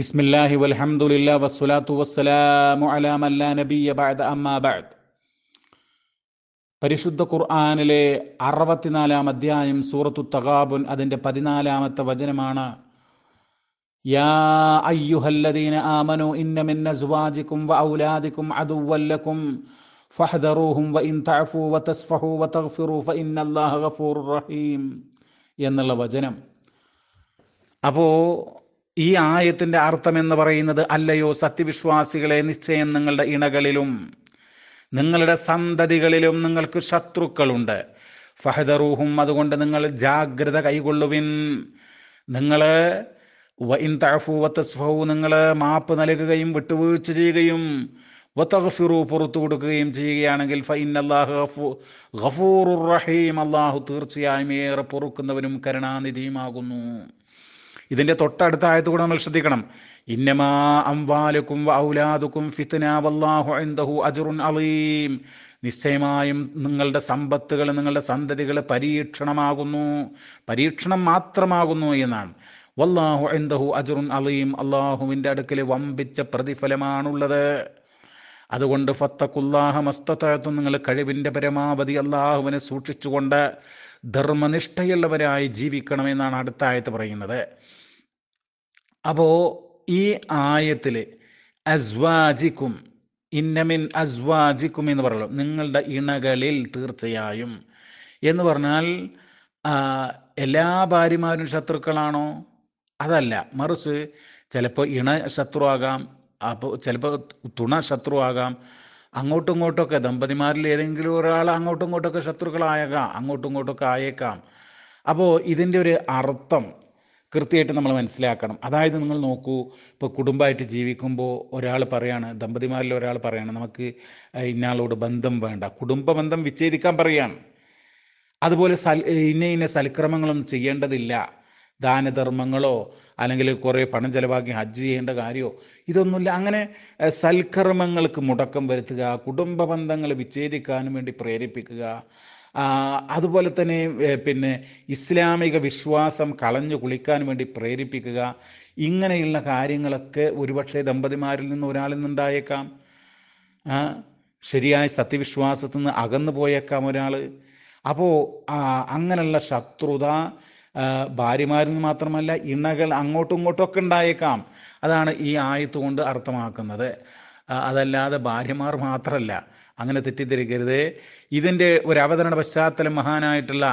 ബിസ്മില്ലാഹി വൽഹംദുലില്ലാ വസ്സലാത്തു വസ്സലാമു അലാ മല്ലാ നബിയ ബഅദ അമ്മാ ബഅദ് പരിശുദ്ധ ഖുർആനിലെ അറുപത്തിനാലാം അധ്യായം സൂറത്തു തഗാബുൻ അതിൻ്റെ പതിനാലാമത്തെ വചനമാണ് യാ അയ്യുഹല്ലദീന ആമനു ഇന്ന മിന്ന മിൻ വ ഔലാദിക്കും അദുവല്ലകും ഫഹദറൂഹും വ വഇൻ തഅഫൂ വതസ്ഫഹൂ വതഗ്ഫിറൂ ഫഇന്നല്ലാഹ ഗഫൂറുർ റഹീം എന്നുള്ള വചനം അപ്പോൾ ഈ ആയത്തിന്റെ അർത്ഥം എന്ന് പറയുന്നത് അല്ലയോ സത്യവിശ്വാസികളെ നിശ്ചയം നിങ്ങളുടെ ഇണകളിലും നിങ്ങളുടെ സന്തതികളിലും നിങ്ങൾക്ക് ശത്രുക്കളുണ്ട് ഫഹദറൂഹും അതുകൊണ്ട് നിങ്ങൾ ജാഗ്രത കൈകൊള്ളുവിൻ നിങ്ങൾ നിങ്ങൾ മാപ്പ് നൽകുകയും വിട്ടുവീഴ്ച ചെയ്യുകയും വത്തഫിറു പുറത്തു കൊടുക്കുകയും ചെയ്യുകയാണെങ്കിൽ ഫൈൻ അള്ളാഹു റഹീം അള്ളാഹു തീർച്ചയായും ഏറെ പൊറുക്കുന്നവനും കരുണാനിധിയുമാകുന്നു ഇതിൻ്റെ തൊട്ടടുത്ത ആയത്ത് കൂടെ നമ്മൾ ശ്രദ്ധിക്കണം ഇന്നമാ അംവാലുക്കും ഔലാദുക്കും ഫിത്ന വല്ലാഹു ഇന്ദഹു അജുറുൻ അലീം നിശ്ചയമായും നിങ്ങളുടെ സമ്പത്തുകൾ നിങ്ങളുടെ സന്തതികൾ പരീക്ഷണമാകുന്നു പരീക്ഷണം മാത്രമാകുന്നു എന്നാണ് വല്ലാഹു എന്തഹു അജുറുൻ അലീം അള്ളാഹുവിൻ്റെ അടുക്കൽ വമ്പിച്ച പ്രതിഫലമാണുള്ളത് അതുകൊണ്ട് ഫത്തക്കുല്ലാഹ മസ്തത്തു നിങ്ങൾ കഴിവിൻ്റെ പരമാവധി അള്ളാഹുവിനെ സൂക്ഷിച്ചുകൊണ്ട് ധർമ്മനിഷ്ഠയുള്ളവരായി ജീവിക്കണമെന്നാണ് അടുത്ത ആയത്ത് പറയുന്നത് അപ്പോ ഈ ആയത്തിൽ അസ്വാജിക്കും ഇന്നമിൻ അസ്വാജിക്കും എന്ന് പറയല്ലോ നിങ്ങളുടെ ഇണകളിൽ തീർച്ചയായും എന്ന് പറഞ്ഞാൽ എല്ലാ ഭാര്യമാരും ശത്രുക്കളാണോ അതല്ല മറിച്ച് ചിലപ്പോൾ ഇണ ശത്രു ആകാം അപ്പോൾ ചിലപ്പോൾ തുണ ശത്രു ആകാം അങ്ങോട്ടും ഇങ്ങോട്ടൊക്കെ ദമ്പതിമാരിൽ ഏതെങ്കിലും ഒരാൾ അങ്ങോട്ടും ഇങ്ങോട്ടൊക്കെ ശത്രുക്കളായേക്കാം അങ്ങോട്ടും ഇങ്ങോട്ടൊക്കെ ആയേക്കാം അപ്പോൾ ഇതിൻ്റെ ഒരു അർത്ഥം കൃത്യമായിട്ട് നമ്മൾ മനസ്സിലാക്കണം അതായത് നിങ്ങൾ നോക്കൂ ഇപ്പോൾ കുടുംബമായിട്ട് ജീവിക്കുമ്പോൾ ഒരാൾ പറയാണ് ദമ്പതിമാരിൽ ഒരാൾ പറയാണ് നമുക്ക് ഇന്നയാളോട് ബന്ധം വേണ്ട കുടുംബ ബന്ധം വിച്ഛേദിക്കാൻ പറയാണ് അതുപോലെ സൽ ഇന്ന ഇന്ന സൽക്രമങ്ങളും ചെയ്യേണ്ടതില്ല ദാനധർമ്മങ്ങളോ അല്ലെങ്കിൽ കുറേ പണം ചിലവാക്കി ഹജ്ജ് ചെയ്യേണ്ട കാര്യമോ ഇതൊന്നുമില്ല അങ്ങനെ സൽക്കർമ്മങ്ങൾക്ക് മുടക്കം വരുത്തുക കുടുംബ ബന്ധങ്ങൾ വിച്ഛേദിക്കാനും വേണ്ടി പ്രേരിപ്പിക്കുക അതുപോലെ തന്നെ പിന്നെ ഇസ്ലാമിക വിശ്വാസം കളഞ്ഞു കുളിക്കാൻ വേണ്ടി പ്രേരിപ്പിക്കുക ഇങ്ങനെയുള്ള കാര്യങ്ങളൊക്കെ ഒരുപക്ഷെ ദമ്പതിമാരിൽ നിന്ന് ഒരാളിൽ നിന്നുണ്ടായേക്കാം ശരിയായ സത്യവിശ്വാസത്തിൽ നിന്ന് അകന്നു പോയേക്കാം ഒരാൾ അപ്പോൾ അങ്ങനെയുള്ള ശത്രുത ഭാര്യമാരിൽ മാത്രമല്ല ഇണകൾ അങ്ങോട്ടും ഇങ്ങോട്ടും ഒക്കെ ഉണ്ടായേക്കാം അതാണ് ഈ ആയത്ത് കൊണ്ട് അർത്ഥമാക്കുന്നത് അതല്ലാതെ ഭാര്യമാർ മാത്രമല്ല അങ്ങനെ തെറ്റിദ്ധരിക്കരുത് ഇതിൻ്റെ ഒരു അവതരണ പശ്ചാത്തലം മഹാനായിട്ടുള്ള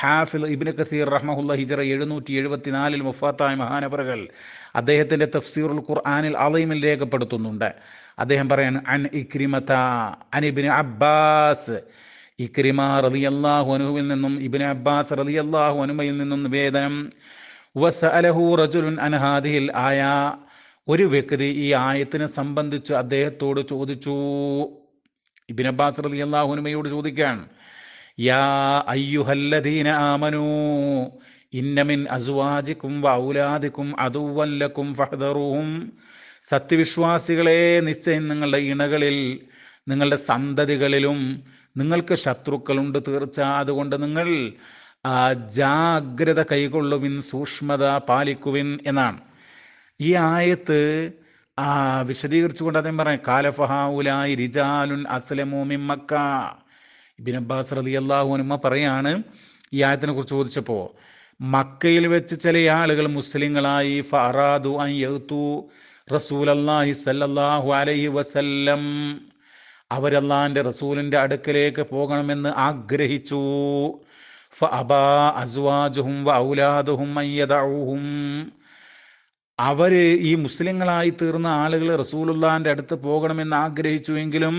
ഹാഫിൽ ഇബിന് കസീർ റഹ്മുല്ല ഹിജറ എഴുന്നൂറ്റി നാലിൽ മുഫാത്തായ മഹാനപറകൾ അദ്ദേഹത്തിൻ്റെ തഫ്സീറുൽ ഖുർആാനിൽ അലൈമിൽ രേഖപ്പെടുത്തുന്നുണ്ട് അദ്ദേഹം പറയാൻ അൻ ഇക്രിമത്ത അനിബിന് അബ്ബാസ് ഇക്രിമ റലി അള്ളാഹു അനുഹുവിൽ നിന്നും ഇബിൻ അബ്ബാസ് റലി അള്ളാഹു അനുമയിൽ നിന്നും നിവേദനം വസഅലഹു റജുലുൻ അനഹാദിഹിൽ ആയ ഒരു വ്യക്തി ഈ ആയത്തിനെ സംബന്ധിച്ച് അദ്ദേഹത്തോട് ചോദിച്ചു ഇബിൻ അബ്ബാസ് റലി അള്ളാഹു അനുമയോട് ചോദിക്കാൻ യാ അയ്യുഹല്ലദീന ഇന്നമിൻ സത്യവിശ്വാസികളെ നിശ്ചയം നിങ്ങളുടെ ഇണകളിൽ നിങ്ങളുടെ സന്തതികളിലും നിങ്ങൾക്ക് ശത്രുക്കളുണ്ട് തീർച്ച അതുകൊണ്ട് നിങ്ങൾ ജാഗ്രത കൈകൊള്ളുവിൻ സൂക്ഷ്മത പാലിക്കുവിൻ എന്നാണ് ഈ ആയത്ത് ആ വിശദീകരിച്ചുകൊണ്ട് അദ്ദേഹം പറയാം കാലഫഹാവുലായി റിജാലുൻ അസ്ലമോമിൻ മക്ക ഇബിൻ അബ്ബാസ് റലി അള്ളാഹു അനുമ പറയാണ് ഈ ആയത്തിനെ കുറിച്ച് ചോദിച്ചപ്പോൾ മക്കയിൽ വെച്ച് ചില ആളുകൾ മുസ്ലിങ്ങളായി ഫറാദു അൻ യഹ്തു റസൂലല്ലാഹി സല്ലല്ലാഹു അലൈഹി വസല്ലം അവരല്ലാൻ്റെ റസൂലിൻ്റെ അടുക്കലേക്ക് പോകണമെന്ന് ആഗ്രഹിച്ചു അവര് ഈ മുസ്ലിങ്ങളായി തീർന്ന ആളുകൾ റസൂലുള്ളാന്റെ അടുത്ത് പോകണമെന്ന് ആഗ്രഹിച്ചുവെങ്കിലും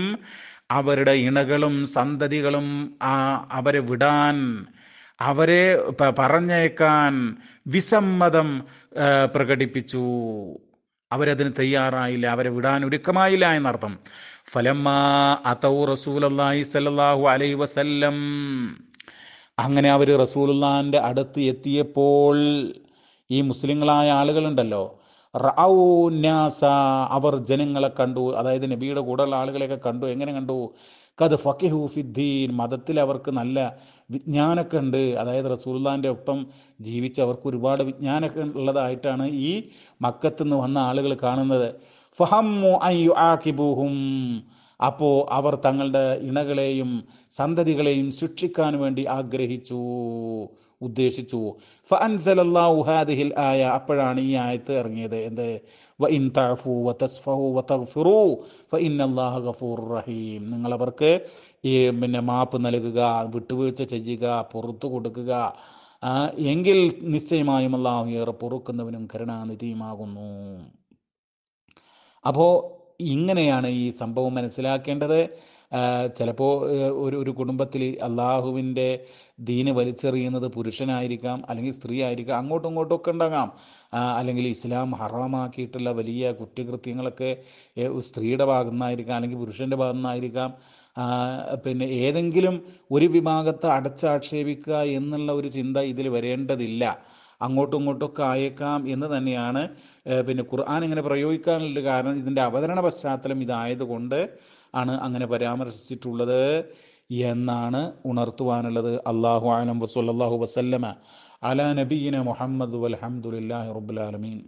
അവരുടെ ഇണകളും സന്തതികളും അവരെ വിടാൻ അവരെ പറഞ്ഞേക്കാൻ വിസമ്മതം പ്രകടിപ്പിച്ചു അവരതിന് തയ്യാറായില്ല അവരെ വിടാൻ ഒരുക്കമായില്ല എന്നർത്ഥം ഫലമ്മാ അതൗ റസൂലി സല്ലാഹു അലൈ വസല്ലം അങ്ങനെ അവർ റസൂലുള്ളാൻ്റെ അടുത്ത് എത്തിയപ്പോൾ ഈ മുസ്ലിങ്ങളായ ആളുകളുണ്ടല്ലോ റൗന്യാസ അവർ ജനങ്ങളെ കണ്ടു അതായത് നബിയുടെ കൂടെയുള്ള ആളുകളെയൊക്കെ കണ്ടു എങ്ങനെ കണ്ടു കത് ഫക്കിഹു ഫിദ്ദീൻ മതത്തിൽ അവർക്ക് നല്ല വിജ്ഞാനമൊക്കെ ഉണ്ട് അതായത് റസൂല്ലാൻ്റെ ഒപ്പം ജീവിച്ച് അവർക്ക് ഒരുപാട് വിജ്ഞാനമൊക്കെ ഉള്ളതായിട്ടാണ് ഈ മക്കത്തുനിന്ന് വന്ന ആളുകൾ കാണുന്നത് ഫഹമ്മു അയ്യു ആക്കിബൂഹും അപ്പോ അവർ തങ്ങളുടെ ഇണകളെയും സന്തതികളെയും ശിക്ഷിക്കാൻ വേണ്ടി ആഗ്രഹിച്ചു ഉദ്ദേശിച്ചു ആയ അപ്പോഴാണ് ഈ ആയത്ത് ഇറങ്ങിയത് എന്ത് വ ഗഫൂർ റഹീം നിങ്ങൾ അവർക്ക് ഈ പിന്നെ മാപ്പ് നൽകുക വിട്ടുവീഴ്ച ചെയ്യുക പുറത്തു കൊടുക്കുക എങ്കിൽ നിശ്ചയമായും അള്ളാഹു ഏറെ പൊറുക്കുന്നവനും കരുണാനിധിയുമാകുന്നു അപ്പോൾ ഇങ്ങനെയാണ് ഈ സംഭവം മനസ്സിലാക്കേണ്ടത് ചിലപ്പോൾ ഒരു ഒരു കുടുംബത്തിൽ അള്ളാഹുവിൻ്റെ ദീന് വലിച്ചെറിയുന്നത് പുരുഷനായിരിക്കാം അല്ലെങ്കിൽ സ്ത്രീ ആയിരിക്കാം അങ്ങോട്ടും ഇങ്ങോട്ടും ഒക്കെ ഉണ്ടാകാം അല്ലെങ്കിൽ ഇസ്ലാം ഹറാമാക്കിയിട്ടുള്ള വലിയ കുറ്റകൃത്യങ്ങളൊക്കെ സ്ത്രീയുടെ ഭാഗത്തു നിന്നായിരിക്കാം അല്ലെങ്കിൽ പുരുഷൻ്റെ ഭാഗത്തു നിന്നായിരിക്കാം പിന്നെ ഏതെങ്കിലും ഒരു വിഭാഗത്തെ അടച്ചാക്ഷേപിക്കുക എന്നുള്ള ഒരു ചിന്ത ഇതിൽ വരേണ്ടതില്ല അങ്ങോട്ടും ഇങ്ങോട്ടൊക്കെ ആയേക്കാം എന്ന് തന്നെയാണ് പിന്നെ ഖുർആൻ ഇങ്ങനെ പ്രയോഗിക്കാനുള്ള കാരണം ഇതിൻ്റെ അവതരണ പശ്ചാത്തലം ഇതായതുകൊണ്ട് ആണ് അങ്ങനെ പരാമർശിച്ചിട്ടുള്ളത് എന്നാണ് ഉണർത്തുവാനുള്ളത് അള്ളാഹു ആലം വസല്ലാഹു വസല്ലമ അല നബീന മുഹമ്മദ് വലഹമുല്ലാ റബുലാലമീൻ